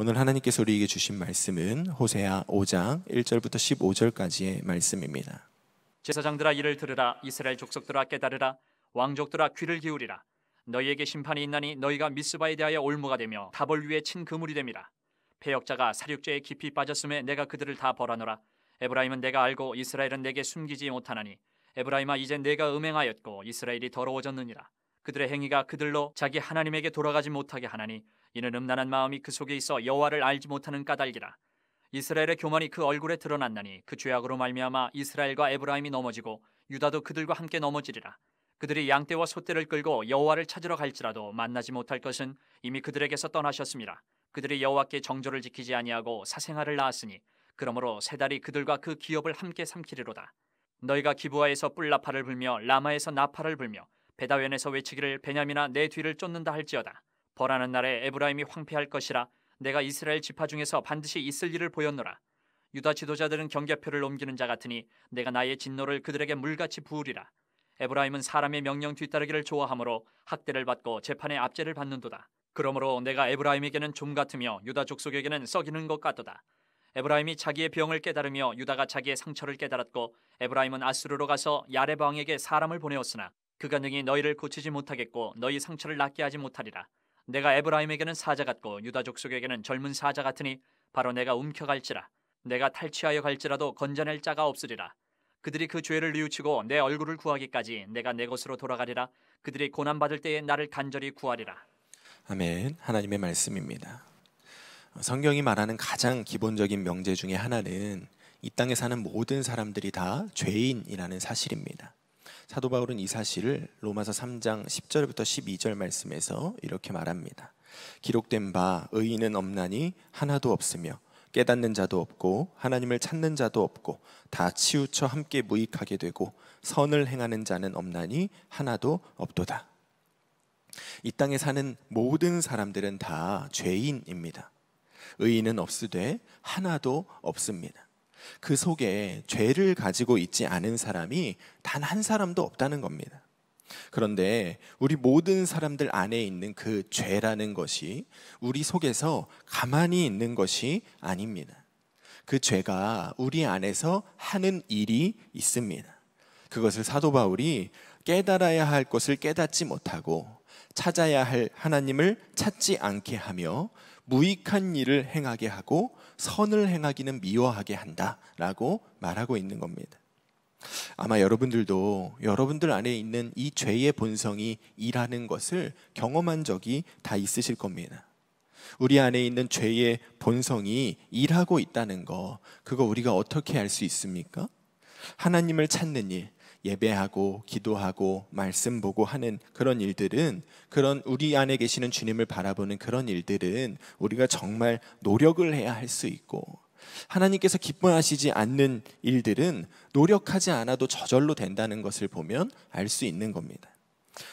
오늘 하나님께서 우리에게 주신 말씀은 호세아 5장 1절부터 15절까지의 말씀입니다. 제사장들아 이를 들으라 이스라엘 족속들아 깨달으라 왕족들아 귀를 기울이라 너희에게 심판이 있나니 너희가 미스바에 대하여 올무가 되며 다볼 위에 친 그물이 됨이라 배역자가 사륙죄에 깊이 빠졌음에 내가 그들을 다 벌하노라 에브라임은 내가 알고 이스라엘은 내게 숨기지 못하나니 에브라임아 이제 내가 음행하였고 이스라엘이 더러워졌느니라 그들의 행위가 그들로 자기 하나님에게 돌아가지 못하게 하나니 이는 음란한 마음이 그 속에 있어 여호와를 알지 못하는 까닭이라 이스라엘의 교만이 그 얼굴에 드러났나니 그 죄악으로 말미암아 이스라엘과 에브라임이 넘어지고 유다도 그들과 함께 넘어지리라 그들이 양떼와 소떼를 끌고 여호와를 찾으러 갈지라도 만나지 못할 것은 이미 그들에게서 떠나셨습니다 그들이 여호와께 정조를 지키지 아니하고 사생아를 낳았으니 그러므로 세달이 그들과 그 기업을 함께 삼키리로다 너희가 기부하에서 뿔나팔을 불며 라마에서 나팔을 불며 베다웬에서 외치기를 베냐미나 내 뒤를 쫓는다 할지어다 벌하는 날에 에브라임이 황폐할 것이라 내가 이스라엘 지파 중에서 반드시 있을 일을 보였노라. 유다 지도자들은 경계표를 옮기는 자 같으니 내가 나의 진노를 그들에게 물같이 부으리라. 에브라임은 사람의 명령 뒤따르기를 좋아하므로 학대를 받고 재판의 압제를 받는도다. 그러므로 내가 에브라임에게는 좀 같으며 유다 족속에게는 썩이는 것 같도다. 에브라임이 자기의 병을 깨달으며 유다가 자기의 상처를 깨달았고 에브라임은 아수르로 가서 야레방에게 사람을 보내었으나 그가 능히 너희를 고치지 못하겠고 너희 상처를 낫게 하지 못하리라. 내가 에브라임에게는 사자 같고 유다 족속에게는 젊은 사자 같으니 바로 내가 움켜갈지라 내가 탈취하여 갈지라도 건져낼 자가 없으리라 그들이 그 죄를 뉘우치고 내 얼굴을 구하기까지 내가 내 것으로 돌아가리라 그들이 고난 받을 때에 나를 간절히 구하리라 아멘 하나님의 말씀입니다 성경이 말하는 가장 기본적인 명제 중에 하나는 이 땅에 사는 모든 사람들이 다 죄인이라는 사실입니다. 사도 바울은 이 사실을 로마서 3장 10절부터 12절 말씀에서 이렇게 말합니다. 기록된 바 의인은 없나니 하나도 없으며 깨닫는 자도 없고 하나님을 찾는 자도 없고 다 치우쳐 함께 무익하게 되고 선을 행하는 자는 없나니 하나도 없도다. 이 땅에 사는 모든 사람들은 다 죄인입니다. 의인은 없으되 하나도 없습니다. 그 속에 죄를 가지고 있지 않은 사람이 단 한 사람도 없다는 겁니다. 그런데 우리 모든 사람들 안에 있는 그 죄라는 것이 우리 속에서 가만히 있는 것이 아닙니다. 그 죄가 우리 안에서 하는 일이 있습니다. 그것을 사도 바울이 깨달아야 할 것을 깨닫지 못하고 찾아야 할 하나님을 찾지 않게 하며 무익한 일을 행하게 하고 선을 행하기는 미워하게 한다라고 말하고 있는 겁니다. 아마 여러분들도 여러분들 안에 있는 이 죄의 본성이 일하는 것을 경험한 적이 다 있으실 겁니다. 우리 안에 있는 죄의 본성이 일하고 있다는 거, 그거 우리가 어떻게 알 수 있습니까? 하나님을 찾는 일, 예배하고 기도하고 말씀 보고 하는 그런 일들은 그런 우리 안에 계시는 주님을 바라보는 그런 일들은 우리가 정말 노력을 해야 할 수 있고 하나님께서 기뻐하시지 않는 일들은 노력하지 않아도 저절로 된다는 것을 보면 알 수 있는 겁니다.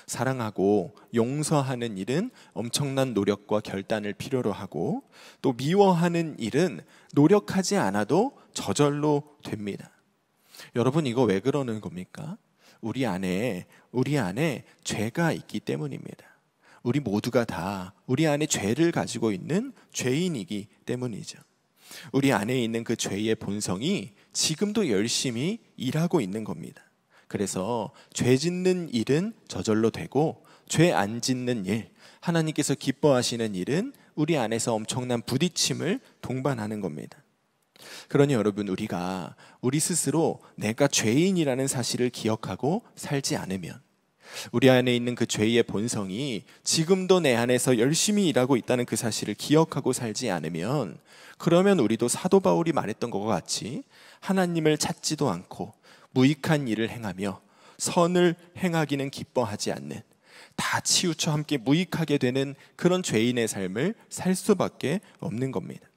사랑하고 용서하는 일은 엄청난 노력과 결단을 필요로 하고 또 미워하는 일은 노력하지 않아도 저절로 됩니다. 여러분 이거 왜 그러는 겁니까? 우리 안에 우리 안에 죄가 있기 때문입니다. 우리 모두가 다 우리 안에 죄를 가지고 있는 죄인이기 때문이죠. 우리 안에 있는 그 죄의 본성이 지금도 열심히 일하고 있는 겁니다. 그래서 죄 짓는 일은 저절로 되고 죄 안 짓는 일, 하나님께서 기뻐하시는 일은 우리 안에서 엄청난 부딪힘을 동반하는 겁니다. 그러니 여러분 우리가 우리 스스로 내가 죄인이라는 사실을 기억하고 살지 않으면 우리 안에 있는 그 죄의 본성이 지금도 내 안에서 열심히 일하고 있다는 그 사실을 기억하고 살지 않으면 그러면 우리도 사도 바울이 말했던 것과 같이 하나님을 찾지도 않고 무익한 일을 행하며 선을 행하기는 기뻐하지 않는 다 치우쳐 함께 무익하게 되는 그런 죄인의 삶을 살 수밖에 없는 겁니다.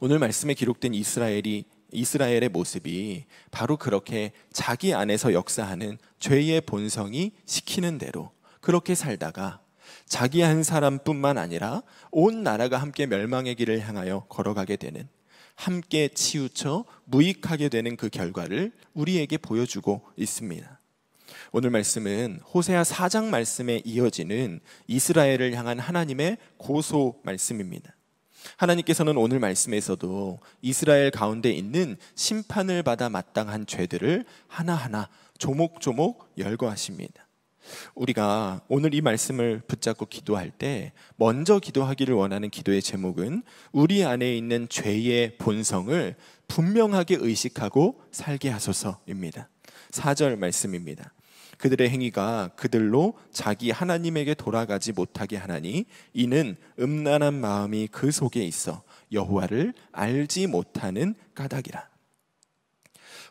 오늘 말씀에 기록된 이스라엘이 이스라엘의 모습이 바로 그렇게 자기 안에서 역사하는 죄의 본성이 시키는 대로 그렇게 살다가 자기 한 사람뿐만 아니라 온 나라가 함께 멸망의 길을 향하여 걸어가게 되는 함께 치우쳐 무익하게 되는 그 결과를 우리에게 보여주고 있습니다. 오늘 말씀은 호세아 4장 말씀에 이어지는 이스라엘을 향한 하나님의 고소 말씀입니다. 하나님께서는 오늘 말씀에서도 이스라엘 가운데 있는 심판을 받아 마땅한 죄들을 하나하나 조목조목 열거하십니다. 우리가 오늘 이 말씀을 붙잡고 기도할 때 먼저 기도하기를 원하는 기도의 제목은 우리 안에 있는 죄의 본성을 분명하게 의식하고 살게 하소서입니다. 4절 말씀입니다. 그들의 행위가 그들로 자기 하나님에게 돌아가지 못하게 하나니 이는 음란한 마음이 그 속에 있어 여호와를 알지 못하는 까닭이라.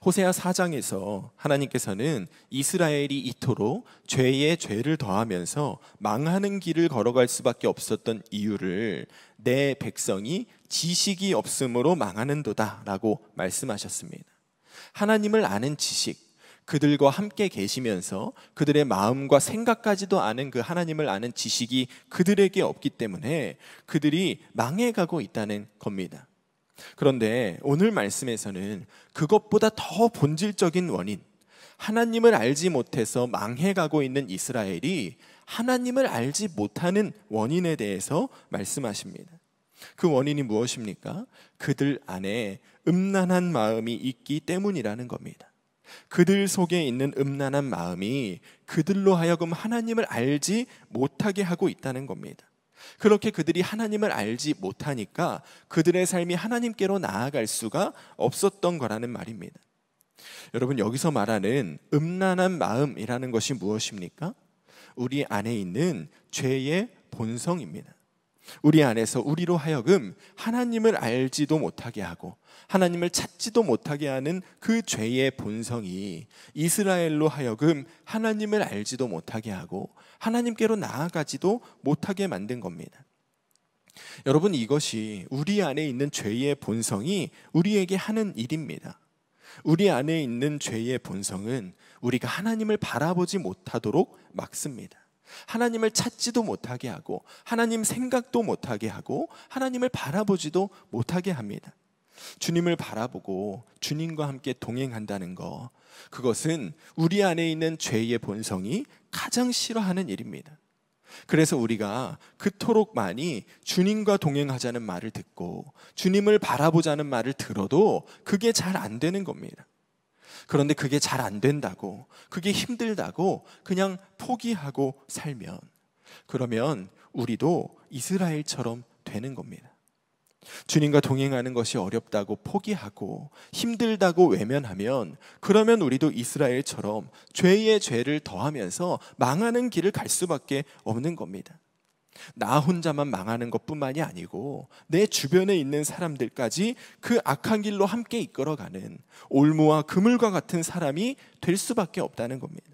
호세아 4장에서 하나님께서는 이스라엘이 이토록 죄에 죄를 더하면서 망하는 길을 걸어갈 수밖에 없었던 이유를 내 백성이 지식이 없음으로 망하는도다라고 말씀하셨습니다. 하나님을 아는 지식, 그들과 함께 계시면서 그들의 마음과 생각까지도 아는 그 하나님을 아는 지식이 그들에게 없기 때문에 그들이 망해가고 있다는 겁니다. 그런데 오늘 말씀에서는 그것보다 더 본질적인 원인, 하나님을 알지 못해서 망해가고 있는 이스라엘이 하나님을 알지 못하는 원인에 대해서 말씀하십니다. 그 원인이 무엇입니까? 그들 안에 음란한 마음이 있기 때문이라는 겁니다. 그들 속에 있는 음란한 마음이 그들로 하여금 하나님을 알지 못하게 하고 있다는 겁니다. 그렇게 그들이 하나님을 알지 못하니까 그들의 삶이 하나님께로 나아갈 수가 없었던 거라는 말입니다. 여러분, 여기서 말하는 음란한 마음이라는 것이 무엇입니까? 우리 안에 있는 죄의 본성입니다. 우리 안에서 우리로 하여금 하나님을 알지도 못하게 하고 하나님을 찾지도 못하게 하는 그 죄의 본성이 이스라엘로 하여금 하나님을 알지도 못하게 하고 하나님께로 나아가지도 못하게 만든 겁니다. 여러분 이것이 우리 안에 있는 죄의 본성이 우리에게 하는 일입니다. 우리 안에 있는 죄의 본성은 우리가 하나님을 바라보지 못하도록 막습니다. 하나님을 찾지도 못하게 하고 하나님 생각도 못하게 하고 하나님을 바라보지도 못하게 합니다. 주님을 바라보고 주님과 함께 동행한다는 것 그것은 우리 안에 있는 죄의 본성이 가장 싫어하는 일입니다. 그래서 우리가 그토록 많이 주님과 동행하자는 말을 듣고 주님을 바라보자는 말을 들어도 그게 잘 안 되는 겁니다. 그런데 그게 잘 안 된다고, 그게 힘들다고 그냥 포기하고 살면 그러면 우리도 이스라엘처럼 되는 겁니다. 주님과 동행하는 것이 어렵다고 포기하고 힘들다고 외면하면 그러면 우리도 이스라엘처럼 죄의 죄를 더하면서 망하는 길을 갈 수밖에 없는 겁니다. 나 혼자만 망하는 것뿐만이 아니고 내 주변에 있는 사람들까지 그 악한 길로 함께 이끌어가는 올무와 그물과 같은 사람이 될 수밖에 없다는 겁니다.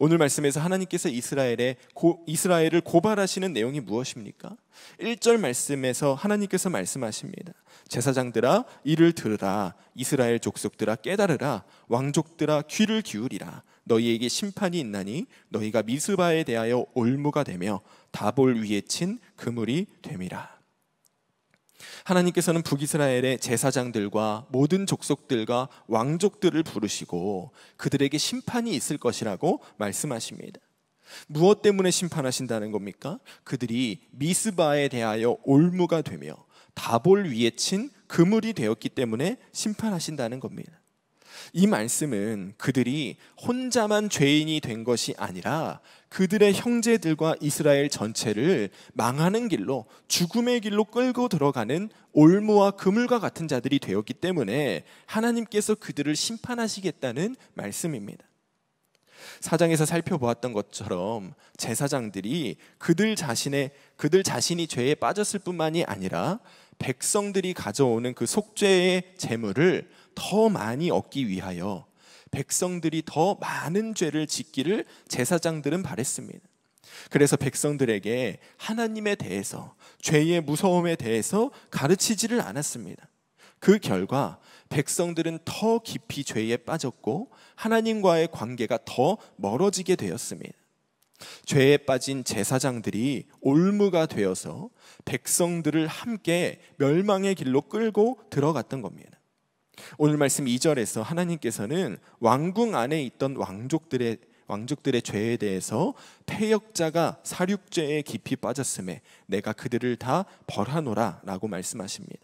오늘 말씀에서 하나님께서 이스라엘에 고, 이스라엘을 고발하시는 내용이 무엇입니까? 1절 말씀에서 하나님께서 말씀하십니다. 제사장들아 이를 들으라 이스라엘 족속들아 깨달으라 왕족들아 귀를 기울이라 너희에게 심판이 있나니 너희가 미스바에 대하여 올무가 되며 다볼 위에 친 그물이 됨이라. 하나님께서는 북이스라엘의 제사장들과 모든 족속들과 왕족들을 부르시고 그들에게 심판이 있을 것이라고 말씀하십니다. 무엇 때문에 심판하신다는 겁니까? 그들이 미스바에 대하여 올무가 되며 다볼 위에 친 그물이 되었기 때문에 심판하신다는 겁니다. 이 말씀은 그들이 혼자만 죄인이 된 것이 아니라 그들의 형제들과 이스라엘 전체를 망하는 길로 죽음의 길로 끌고 들어가는 올무와 그물과 같은 자들이 되었기 때문에 하나님께서 그들을 심판하시겠다는 말씀입니다. 사장에서 살펴보았던 것처럼 제사장들이 그들 자신의 그들 자신이 죄에 빠졌을 뿐만이 아니라 백성들이 가져오는 그 속죄의 재물을 더 많이 얻기 위하여 백성들이 더 많은 죄를 짓기를 제사장들은 바랬습니다. 그래서 백성들에게 하나님에 대해서 죄의 무서움에 대해서 가르치지를 않았습니다. 그 결과 백성들은 더 깊이 죄에 빠졌고 하나님과의 관계가 더 멀어지게 되었습니다. 죄에 빠진 제사장들이 올무가 되어서 백성들을 함께 멸망의 길로 끌고 들어갔던 겁니다. 오늘 말씀 2절에서 하나님께서는 왕궁 안에 있던 왕족들의 왕족들의 죄에 대해서 폐역자가 사륙죄에 깊이 빠졌음에 내가 그들을 다 벌하노라라고 말씀하십니다.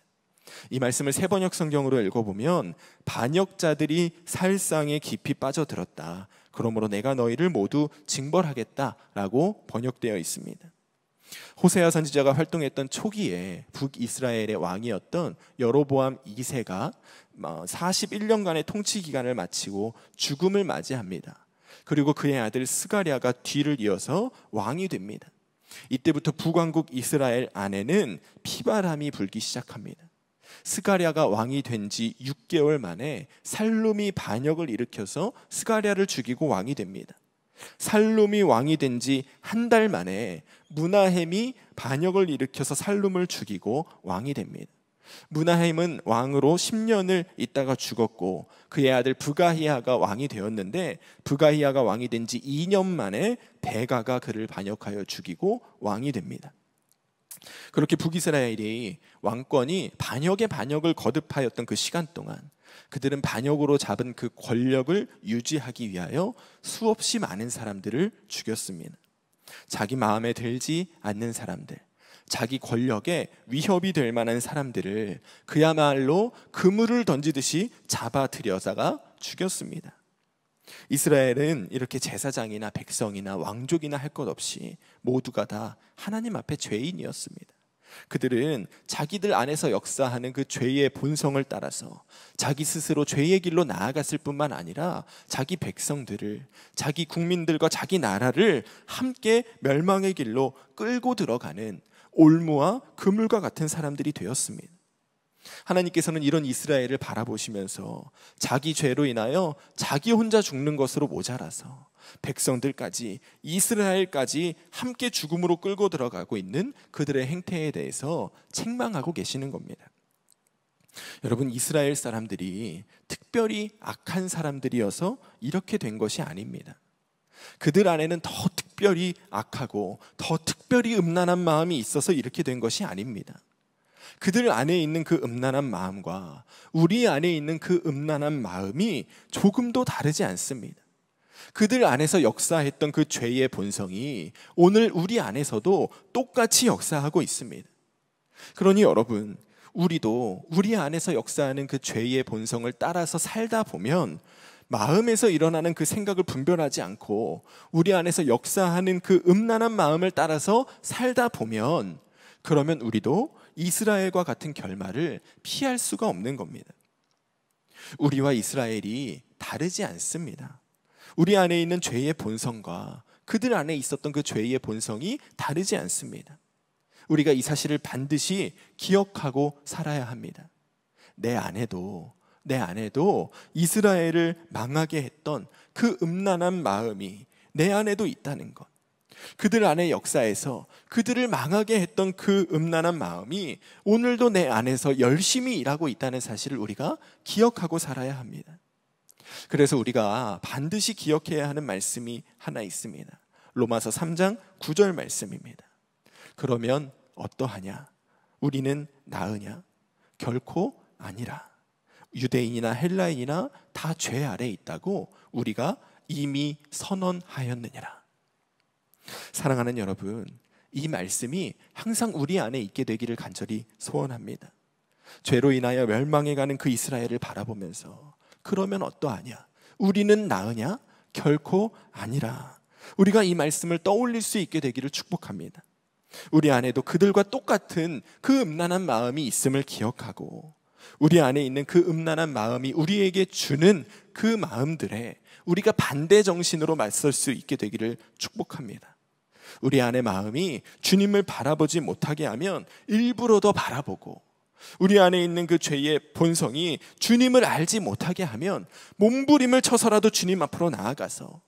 이 말씀을 세번역 성경으로 읽어보면 반역자들이 살상에 깊이 빠져들었다. 그러므로 내가 너희를 모두 징벌하겠다라고 번역되어 있습니다. 호세아 선지자가 활동했던 초기에 북이스라엘의 왕이었던 여로보암 2세가 41년간의 어, 통치 기간을 마치고 죽음을 맞이합니다. 그리고 그의 아들 스가랴가 뒤를 이어서 왕이 됩니다. 이때부터 북왕국 이스라엘 안에는 피바람이 불기 시작합니다. 스가랴가 왕이 된 지 6개월 만에 살룸이 반역을 일으켜서 스가랴를 죽이고 왕이 됩니다. 살룸이 왕이 된 지 한 달 만에 문하햄이 반역을 일으켜서 살룸을 죽이고 왕이 됩니다. 문하햄은 왕으로 10년을 있다가 죽었고 그의 아들 부가히아가 왕이 되었는데 부가히아가 왕이 된 지 2년 만에 베가가 그를 반역하여 죽이고 왕이 됩니다. 그렇게 북이스라엘이 왕권이 반역에 반역을 거듭하였던 그 시간 동안 그들은 반역으로 잡은 그 권력을 유지하기 위하여 수없이 많은 사람들을 죽였습니다. 자기 마음에 들지 않는 사람들, 자기 권력에 위협이 될 만한 사람들을 그야말로 그물을 던지듯이 잡아들여다가 죽였습니다. 이스라엘은 이렇게 제사장이나 백성이나 왕족이나 할 것 없이 모두가 다 하나님 앞에 죄인이었습니다. 그들은 자기들 안에서 역사하는 그 죄의 본성을 따라서 자기 스스로 죄의 길로 나아갔을 뿐만 아니라 자기 백성들을, 자기 국민들과 자기 나라를 함께 멸망의 길로 끌고 들어가는 올무와 그물과 같은 사람들이 되었습니다. 하나님께서는 이런 이스라엘을 바라보시면서 자기 죄로 인하여 자기 혼자 죽는 것으로 모자라서 백성들까지 이스라엘까지 함께 죽음으로 끌고 들어가고 있는 그들의 행태에 대해서 책망하고 계시는 겁니다. 여러분 이스라엘 사람들이 특별히 악한 사람들이어서 이렇게 된 것이 아닙니다. 그들 안에는 더 특별히 악하고 더 특별히 음란한 마음이 있어서 이렇게 된 것이 아닙니다. 그들 안에 있는 그 음란한 마음과 우리 안에 있는 그 음란한 마음이 조금도 다르지 않습니다. 그들 안에서 역사했던 그 죄의 본성이 오늘 우리 안에서도 똑같이 역사하고 있습니다. 그러니 여러분, 우리도 우리 안에서 역사하는 그 죄의 본성을 따라서 살다 보면 마음에서 일어나는 그 생각을 분별하지 않고 우리 안에서 역사하는 그 음란한 마음을 따라서 살다 보면 그러면 우리도 이스라엘과 같은 결말을 피할 수가 없는 겁니다. 우리와 이스라엘이 다르지 않습니다. 우리 안에 있는 죄의 본성과 그들 안에 있었던 그 죄의 본성이 다르지 않습니다. 우리가 이 사실을 반드시 기억하고 살아야 합니다. 내 안에도 내 안에도 이스라엘을 망하게 했던 그 음란한 마음이 내 안에도 있다는 것. 그들 안의 역사에서 그들을 망하게 했던 그 음란한 마음이 오늘도 내 안에서 열심히 일하고 있다는 사실을 우리가 기억하고 살아야 합니다. 그래서 우리가 반드시 기억해야 하는 말씀이 하나 있습니다. 로마서 3장 9절 말씀입니다. 그러면 어떠하냐? 우리는 나으냐? 결코 아니라. 유대인이나 헬라인이나 다 죄 아래 있다고 우리가 이미 선언하였느니라. 사랑하는 여러분, 이 말씀이 항상 우리 안에 있게 되기를 간절히 소원합니다. 죄로 인하여 멸망해 가는 그 이스라엘을 바라보면서 그러면 어떠하냐? 우리는 나으냐? 결코 아니라. 우리가 이 말씀을 떠올릴 수 있게 되기를 축복합니다. 우리 안에도 그들과 똑같은 그 음란한 마음이 있음을 기억하고 우리 안에 있는 그 음란한 마음이 우리에게 주는 그 마음들에 우리가 반대 정신으로 맞설 수 있게 되기를 축복합니다. 우리 안의 마음이 주님을 바라보지 못하게 하면 일부러 더 바라보고 우리 안에 있는 그 죄의 본성이 주님을 알지 못하게 하면 몸부림을 쳐서라도 주님 앞으로 나아가서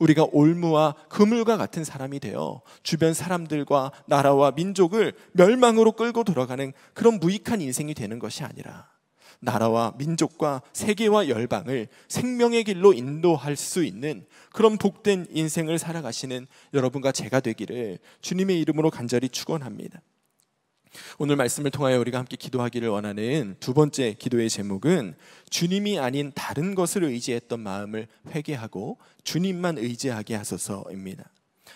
우리가 올무와 그물과 같은 사람이 되어 주변 사람들과 나라와 민족을 멸망으로 끌고 돌아가는 그런 무익한 인생이 되는 것이 아니라 나라와 민족과 세계와 열방을 생명의 길로 인도할 수 있는 그런 복된 인생을 살아가시는 여러분과 제가 되기를 주님의 이름으로 간절히 축원합니다. 오늘 말씀을 통하여 우리가 함께 기도하기를 원하는 두 번째 기도의 제목은 주님이 아닌 다른 것을 의지했던 마음을 회개하고 주님만 의지하게 하소서입니다.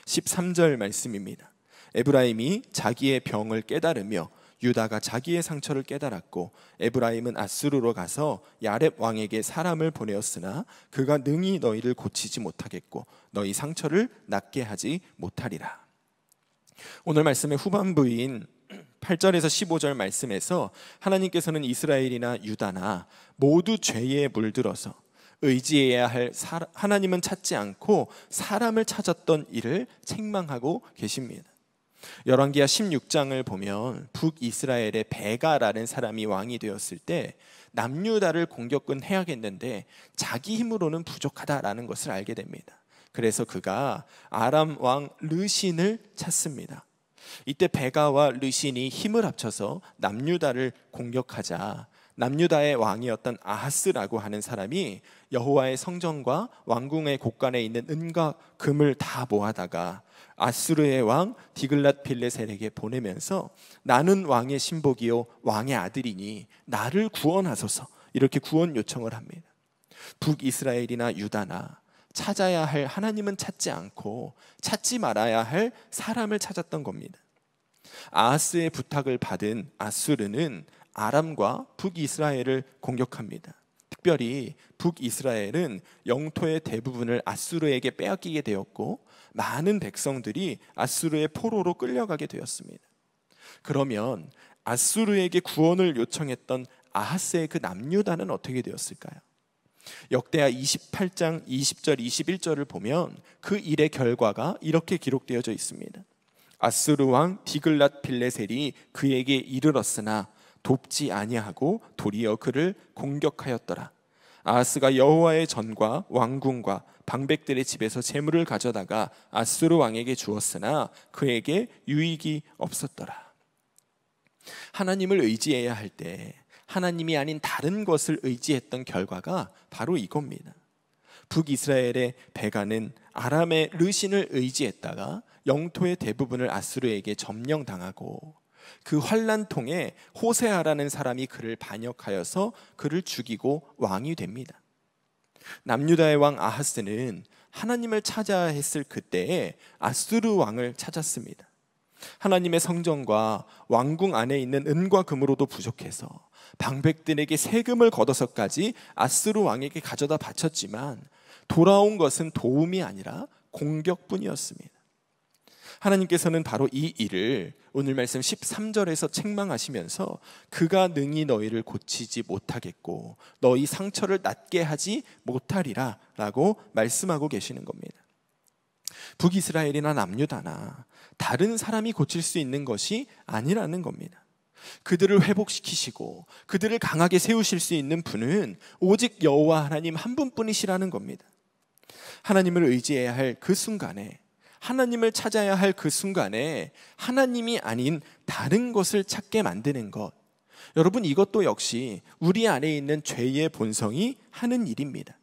13절 말씀입니다. 에브라임이 자기의 병을 깨달으며 유다가 자기의 상처를 깨달았고 에브라임은 아스루로 가서 야렙 왕에게 사람을 보내었으나 그가 능히 너희를 고치지 못하겠고 너희 상처를 낫게 하지 못하리라. 오늘 말씀의 후반부인 8절에서 15절 말씀에서 하나님께서는 이스라엘이나 유다나 모두 죄에 물들어서 의지해야 할 하나님은 찾지 않고 사람을 찾았던 일을 책망하고 계십니다. 열왕기하 16장을 보면 북이스라엘의 베가라는 사람이 왕이 되었을 때 남유다를 공격은 해야겠는데 자기 힘으로는 부족하다라는 것을 알게 됩니다. 그래서 그가 아람 왕 르신을 찾습니다. 이때 베가와 르신이 힘을 합쳐서 남유다를 공격하자 남유다의 왕이었던 아하스라고 하는 사람이 여호와의 성전과 왕궁의 곳간에 있는 은과 금을 다 모아다가 아수르의 왕 디글랏 필레셀에게 보내면서 나는 왕의 신복이요 왕의 아들이니 나를 구원하소서 이렇게 구원 요청을 합니다. 북이스라엘이나 유다나 찾아야 할 하나님은 찾지 않고 찾지 말아야 할 사람을 찾았던 겁니다. 아하스의 부탁을 받은 아수르는 아람과 북이스라엘을 공격합니다. 특별히 북이스라엘은 영토의 대부분을 아수르에게 빼앗기게 되었고 많은 백성들이 아수르의 포로로 끌려가게 되었습니다. 그러면 아수르에게 구원을 요청했던 아하스의 그 남유다는 어떻게 되었을까요? 역대하 28장 20절 21절을 보면 그 일의 결과가 이렇게 기록되어져 있습니다. 아수르 왕 디글랏 빌레셀이 그에게 이르렀으나 돕지 아니하고 도리어 그를 공격하였더라. 아하스가 여호와의 전과 왕궁과 방백들의 집에서 재물을 가져다가 아수르 왕에게 주었으나 그에게 유익이 없었더라. 하나님을 의지해야 할 때 하나님이 아닌 다른 것을 의지했던 결과가 바로 이겁니다. 북이스라엘의 베가는 아람의 르신을 의지했다가 영토의 대부분을 아수르에게 점령당하고 그 환란 통에 호세아라는 사람이 그를 반역하여서 그를 죽이고 왕이 됩니다. 남유다의 왕 아하스는 하나님을 찾아 했을 그때에 아수르 왕을 찾았습니다. 하나님의 성전과 왕궁 안에 있는 은과 금으로도 부족해서 방백들에게 세금을 걷어서까지 아스르 왕에게 가져다 바쳤지만 돌아온 것은 도움이 아니라 공격뿐이었습니다. 하나님께서는 바로 이 일을 오늘 말씀 13절에서 책망하시면서 그가 능히 너희를 고치지 못하겠고 너희 상처를 낫게 하지 못하리라 라고 말씀하고 계시는 겁니다. 북이스라엘이나 남유다나 다른 사람이 고칠 수 있는 것이 아니라는 겁니다. 그들을 회복시키시고 그들을 강하게 세우실 수 있는 분은 오직 여호와 하나님 한 분뿐이시라는 겁니다. 하나님을 의지해야 할 그 순간에 하나님을 찾아야 할 그 순간에 하나님이 아닌 다른 것을 찾게 만드는 것. 여러분 이것도 역시 우리 안에 있는 죄의 본성이 하는 일입니다.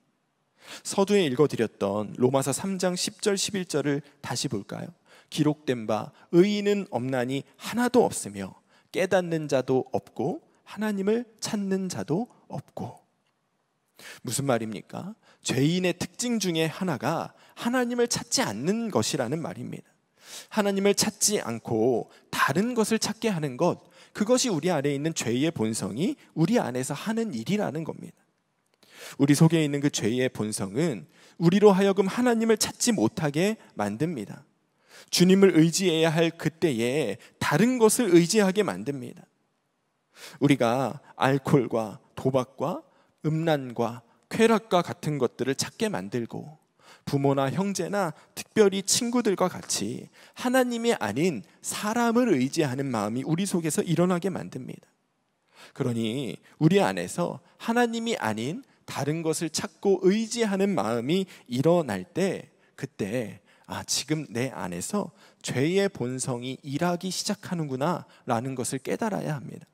서두에 읽어드렸던 로마서 3장 10절 11절을 다시 볼까요? 기록된 바 의인은 없나니 하나도 없으며 깨닫는 자도 없고 하나님을 찾는 자도 없고 무슨 말입니까? 죄인의 특징 중에 하나가 하나님을 찾지 않는 것이라는 말입니다. 하나님을 찾지 않고 다른 것을 찾게 하는 것, 그것이 우리 안에 있는 죄의 본성이 우리 안에서 하는 일이라는 겁니다. 우리 속에 있는 그 죄의 본성은 우리로 하여금 하나님을 찾지 못하게 만듭니다. 주님을 의지해야 할 그때에 다른 것을 의지하게 만듭니다. 우리가 알코올과 도박과 음란과 쾌락과 같은 것들을 찾게 만들고 부모나 형제나 특별히 친구들과 같이 하나님이 아닌 사람을 의지하는 마음이 우리 속에서 일어나게 만듭니다. 그러니 우리 안에서 하나님이 아닌 다른 것을 찾고 의지하는 마음이 일어날 때 그때 아 지금 내 안에서 죄의 본성이 일하기 시작하는구나라는 것을 깨달아야 합니다.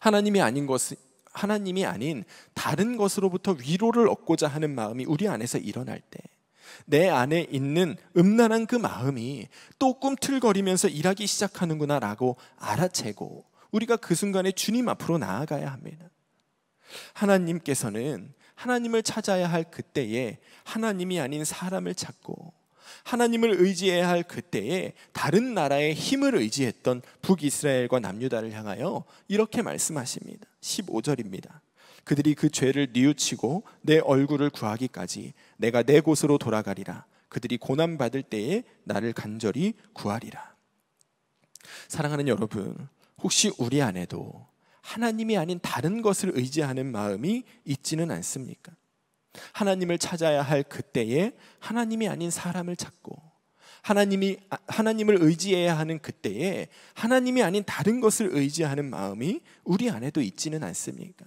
하나님이 아닌 것을 하나님이 아닌 다른 것으로부터 위로를 얻고자 하는 마음이 우리 안에서 일어날 때, 내 안에 있는 음란한 그 마음이 또 꿈틀거리면서 일하기 시작하는구나라고 알아채고 우리가 그 순간에 주님 앞으로 나아가야 합니다. 하나님께서는 하나님을 찾아야 할 그때에 하나님이 아닌 사람을 찾고 하나님을 의지해야 할 그때에 다른 나라의 힘을 의지했던 북이스라엘과 남유다를 향하여 이렇게 말씀하십니다. 15절입니다. 그들이 그 죄를 뉘우치고 내 얼굴을 구하기까지 내가 내 곳으로 돌아가리라. 그들이 고난 받을 때에 나를 간절히 구하리라. 사랑하는 여러분, 혹시 우리 안에도 하나님이 아닌 다른 것을 의지하는 마음이 있지는 않습니까? 하나님을 찾아야 할 그때에 하나님이 아닌 사람을 찾고 하나님이 하나님을 의지해야 하는 그때에 하나님이 아닌 다른 것을 의지하는 마음이 우리 안에도 있지는 않습니까?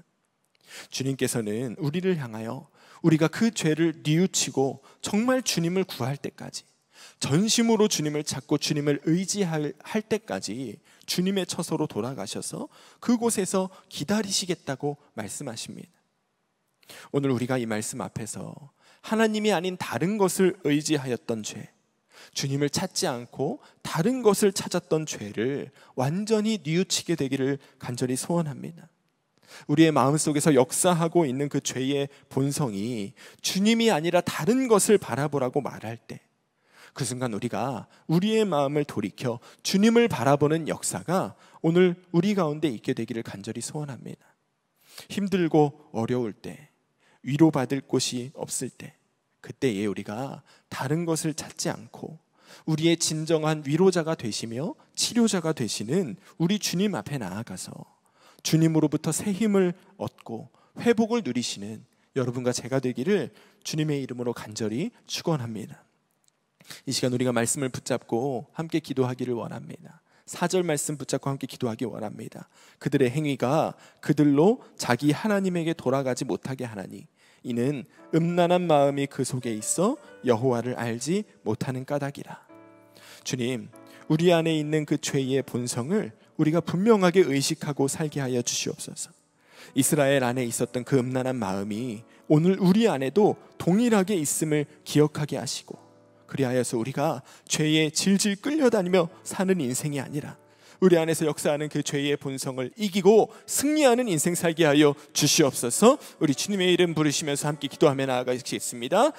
주님께서는 우리를 향하여 우리가 그 죄를 뉘우치고 정말 주님을 구할 때까지 전심으로 주님을 찾고 주님을 의지할 때까지 주님의 처소로 돌아가셔서 그곳에서 기다리시겠다고 말씀하십니다. 오늘 우리가 이 말씀 앞에서 하나님이 아닌 다른 것을 의지하였던 죄, 주님을 찾지 않고 다른 것을 찾았던 죄를 완전히 뉘우치게 되기를 간절히 소원합니다. 우리의 마음속에서 역사하고 있는 그 죄의 본성이 주님이 아니라 다른 것을 바라보라고 말할 때그 순간 우리가 우리의 마음을 돌이켜 주님을 바라보는 역사가 오늘 우리 가운데 있게 되기를 간절히 소원합니다. 힘들고 어려울 때 위로받을 곳이 없을 때 그때에 우리가 다른 것을 찾지 않고 우리의 진정한 위로자가 되시며 치료자가 되시는 우리 주님 앞에 나아가서 주님으로부터 새 힘을 얻고 회복을 누리시는 여러분과 제가 되기를 주님의 이름으로 간절히 축원합니다. 이 시간 우리가 말씀을 붙잡고 함께 기도하기를 원합니다. 사절 말씀 붙잡고 함께 기도하기 원합니다. 그들의 행위가 그들로 자기 하나님에게 돌아가지 못하게 하나니 이는 음란한 마음이 그 속에 있어 여호와를 알지 못하는 까닭이라. 주님, 우리 안에 있는 그 죄의 본성을 우리가 분명하게 의식하고 살게 하여 주시옵소서. 이스라엘 안에 있었던 그 음란한 마음이 오늘 우리 안에도 동일하게 있음을 기억하게 하시고 그리하여서 우리가 죄에 질질 끌려다니며 사는 인생이 아니라 우리 안에서 역사하는 그 죄의 본성을 이기고 승리하는 인생 살게 하여 주시옵소서. 우리 주님의 이름 부르시면서 함께 기도하며 나아가겠습니다.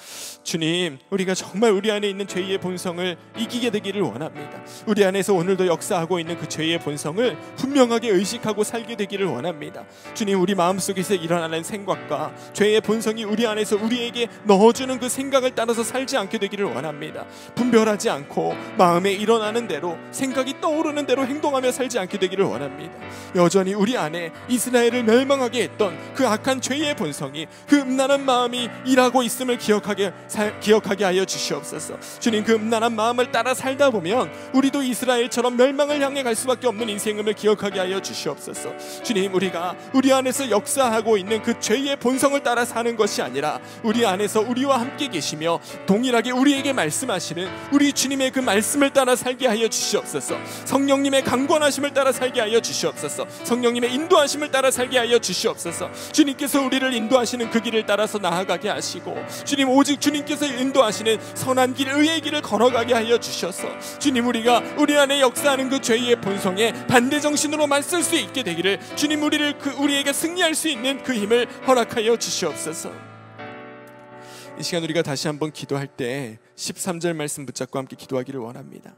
주님, 우리가 정말 우리 안에 있는 죄의 본성을 이기게 되기를 원합니다. 우리 안에서 오늘도 역사하고 있는 그 죄의 본성을 분명하게 의식하고 살게 되기를 원합니다. 주님, 우리 마음속에서 일어나는 생각과 죄의 본성이 우리 안에서 우리에게 넣어주는 그 생각을 따라서 살지 않게 되기를 원합니다. 분별하지 않고 마음에 일어나는 대로 생각이 떠오르는 대로 행동 혼동하며 살지 않게 되기를 원합니다. 여전히 우리 안에 이스라엘을 멸망하게 했던 그 악한 죄의 본성이 그 음란한 마음이 일하고 있음을 기억하게 살, 기억하게 하여 주시옵소서. 주님 그 음란한 마음을 따라 살다 보면 우리도 이스라엘처럼 멸망을 향해 갈 수밖에 없는 인생임을 기억하게 하여 주시옵소서. 주님 우리가 우리 안에서 역사하고 있는 그 죄의 본성을 따라 사는 것이 아니라 우리 안에서 우리와 함께 계시며 동일하게 우리에게 말씀하시는 우리 주님의 그 말씀을 따라 살게 하여 주시옵소서. 성령님의 강 강권하심을 따라 살게 하여 주시옵소서. 성령님의 인도하심을 따라 살게 하여 주시옵소서. 주님께서 우리를 인도하시는 그 길을 따라서 나아가게 하시고 주님 오직 주님께서 인도하시는 선한 길 의의 길을 걸어가게 하여 주셔서 주님 우리가 우리 안에 역사하는 그 죄의 본성에 반대 정신으로 만쓸 수 있게 되기를 주님 우리를 그 우리에게 승리할 수 있는 그 힘을 허락하여 주시옵소서. 이 시간 우리가 다시 한번 기도할 때 13절 말씀 붙잡고 함께 기도하기를 원합니다.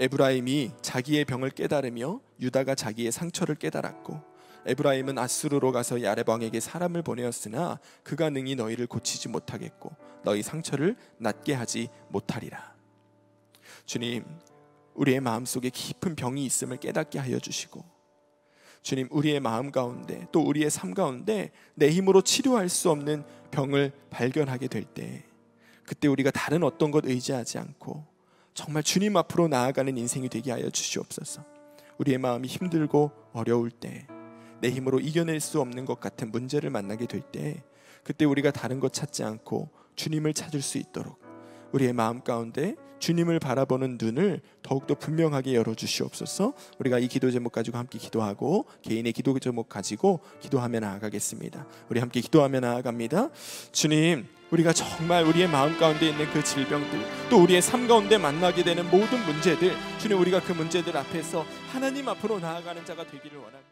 에브라임이 자기의 병을 깨달으며 유다가 자기의 상처를 깨달았고 에브라임은 아수르로 가서 야레방에게 사람을 보내었으나 그가 능히 너희를 고치지 못하겠고 너희 상처를 낫게 하지 못하리라. 주님, 우리의 마음속에 깊은 병이 있음을 깨닫게 하여 주시고 주님, 우리의 마음 가운데 또 우리의 삶 가운데 내 힘으로 치료할 수 없는 병을 발견하게 될 때 그때 우리가 다른 어떤 것 의지하지 않고 정말 주님 앞으로 나아가는 인생이 되게 하여 주시옵소서. 우리의 마음이 힘들고 어려울 때, 내 힘으로 이겨낼 수 없는 것 같은 문제를 만나게 될 때, 그때 우리가 다른 것 찾지 않고 주님을 찾을 수 있도록 우리의 마음 가운데 주님을 바라보는 눈을 더욱더 분명하게 열어주시옵소서 우리가 이 기도 제목 가지고 함께 기도하고 개인의 기도 제목 가지고 기도하며 나아가겠습니다 우리 함께 기도하며 나아갑니다 주님 우리가 정말 우리의 마음 가운데 있는 그 질병들 또 우리의 삶 가운데 만나게 되는 모든 문제들 주님 우리가 그 문제들 앞에서 하나님 앞으로 나아가는 자가 되기를 원합니다